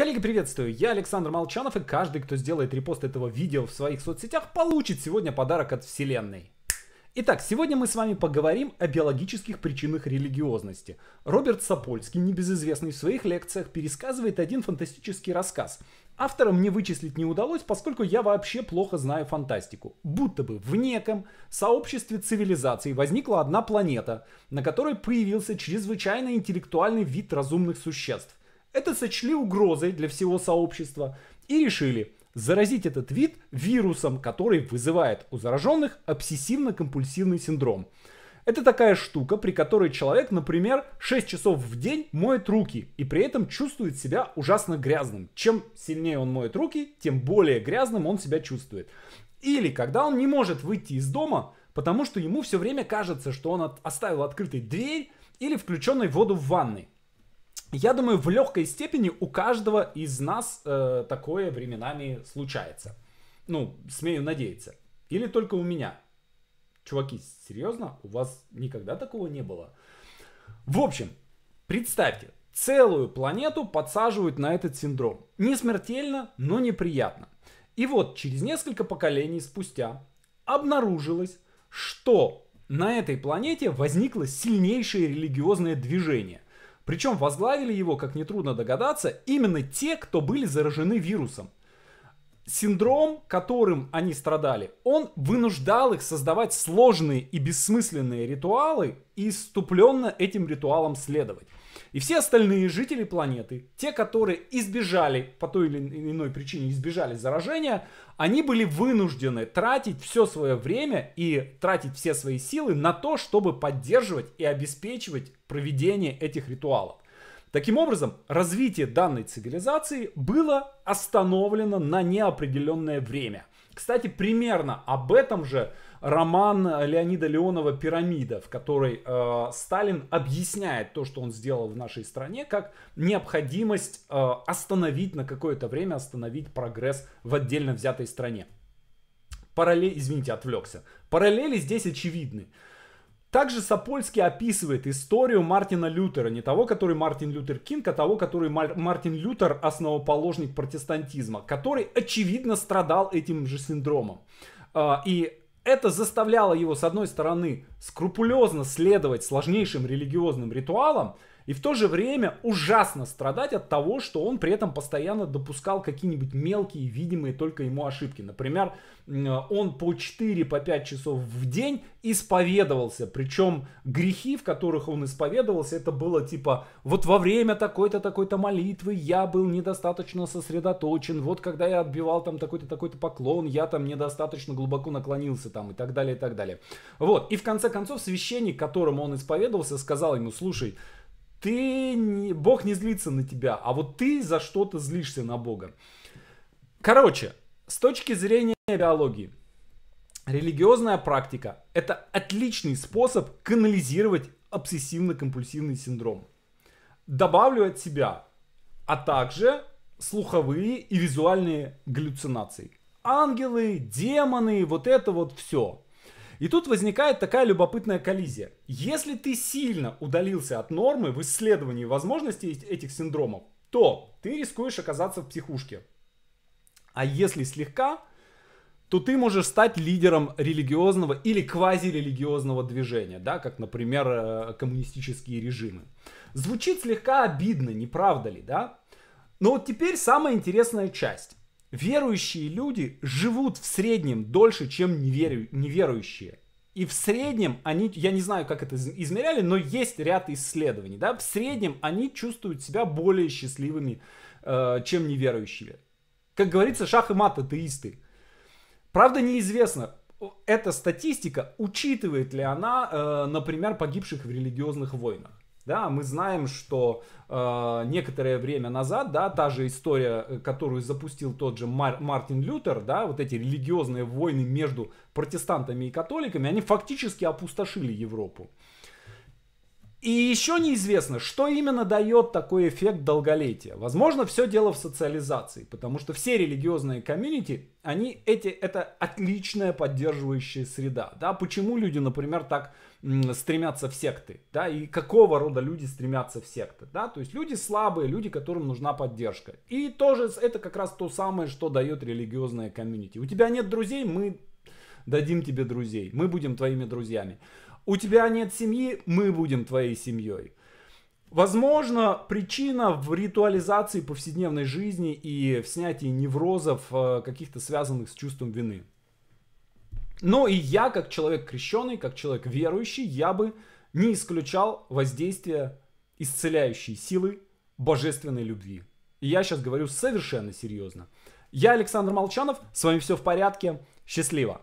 Коллеги, приветствую! Я Александр Молчанов, и каждый, кто сделает репост этого видео в своих соцсетях, получит сегодня подарок от Вселенной. Итак, сегодня мы с вами поговорим о биологических причинах религиозности. Роберт Сапольский, небезызвестный в своих лекциях, пересказывает один фантастический рассказ. Автора мне вычислить не удалось, поскольку я вообще плохо знаю фантастику. Будто бы в неком сообществе цивилизаций возникла одна планета, на которой появился чрезвычайно интеллектуальный вид разумных существ. Это сочли угрозой для всего сообщества и решили заразить этот вид вирусом, который вызывает у зараженных обсессивно-компульсивный синдром. Это такая штука, при которой человек, например, 6 часов в день моет руки и при этом чувствует себя ужасно грязным. Чем сильнее он моет руки, тем более грязным он себя чувствует. Или когда он не может выйти из дома, потому что ему все время кажется, что он от оставил открытой дверь или включенной воду в ванной. Я думаю, в легкой степени у каждого из нас э, такое временами случается. Ну, смею надеяться. Или только у меня. Чуваки, серьезно, у вас никогда такого не было? В общем, представьте, целую планету подсаживают на этот синдром. Не смертельно, но неприятно. И вот через несколько поколений спустя обнаружилось, что на этой планете возникло сильнейшее религиозное движение – причем возглавили его, как нетрудно догадаться, именно те, кто были заражены вирусом. Синдром, которым они страдали, он вынуждал их создавать сложные и бессмысленные ритуалы и ступленно этим ритуалам следовать. И все остальные жители планеты, те, которые избежали, по той или иной причине избежали заражения, они были вынуждены тратить все свое время и тратить все свои силы на то, чтобы поддерживать и обеспечивать проведение этих ритуалов. Таким образом, развитие данной цивилизации было остановлено на неопределенное время. Кстати, примерно об этом же роман Леонида Леонова «Пирамида», в которой э, Сталин объясняет то, что он сделал в нашей стране, как необходимость э, остановить на какое-то время, остановить прогресс в отдельно взятой стране. Параллель, извините, отвлекся. Параллели здесь очевидны. Также Сапольский описывает историю Мартина Лютера, не того, который Мартин Лютер Кинг, а того, который Мартин Лютер, основоположник протестантизма, который, очевидно, страдал этим же синдромом. А, и это заставляло его, с одной стороны, скрупулезно следовать сложнейшим религиозным ритуалам, и в то же время ужасно страдать от того, что он при этом постоянно допускал какие-нибудь мелкие, видимые только ему ошибки. Например, он по 4-5 по часов в день исповедовался. Причем грехи, в которых он исповедовался, это было типа вот во время такой-то, такой-то молитвы я был недостаточно сосредоточен. Вот когда я отбивал там такой-то, такой-то поклон, я там недостаточно глубоко наклонился там и так далее, и так далее. Вот. И в конце концов священник, которому он исповедовался, сказал ему, слушай, ты не, Бог не злится на тебя, а вот ты за что-то злишься на Бога. Короче, с точки зрения биологии, религиозная практика – это отличный способ канализировать обсессивно-компульсивный синдром. Добавлю от себя, а также слуховые и визуальные галлюцинации. Ангелы, демоны, вот это вот все – и тут возникает такая любопытная коллизия. Если ты сильно удалился от нормы в исследовании возможностей этих синдромов, то ты рискуешь оказаться в психушке. А если слегка, то ты можешь стать лидером религиозного или квазирелигиозного движения, да, как, например, э, коммунистические режимы. Звучит слегка обидно, не правда ли, да? Но вот теперь самая интересная часть. Верующие люди живут в среднем дольше, чем неверю, неверующие. И в среднем они, я не знаю, как это измеряли, но есть ряд исследований, да, в среднем они чувствуют себя более счастливыми, э, чем неверующие. Как говорится, шах и мат атеисты. Правда, неизвестно, эта статистика, учитывает ли она, э, например, погибших в религиозных войнах. Да, мы знаем, что э, некоторое время назад, да, та же история, э, которую запустил тот же Мар- Мартин Лютер, да, вот эти религиозные войны между протестантами и католиками, они фактически опустошили Европу. И еще неизвестно, что именно дает такой эффект долголетия. Возможно, все дело в социализации, потому что все религиозные комьюнити, они эти, это отличная поддерживающая среда. Да? Почему люди, например, так стремятся в секты, да, и какого рода люди стремятся в секты, да, то есть люди слабые, люди, которым нужна поддержка. И тоже это как раз то самое, что дает религиозная комьюнити. У тебя нет друзей, мы дадим тебе друзей, мы будем твоими друзьями. У тебя нет семьи, мы будем твоей семьей. Возможно, причина в ритуализации повседневной жизни и в снятии неврозов, э, каких-то связанных с чувством вины. Но и я, как человек крещенный, как человек верующий, я бы не исключал воздействия исцеляющей силы божественной любви. И я сейчас говорю совершенно серьезно. Я Александр Молчанов, с вами все в порядке, счастливо!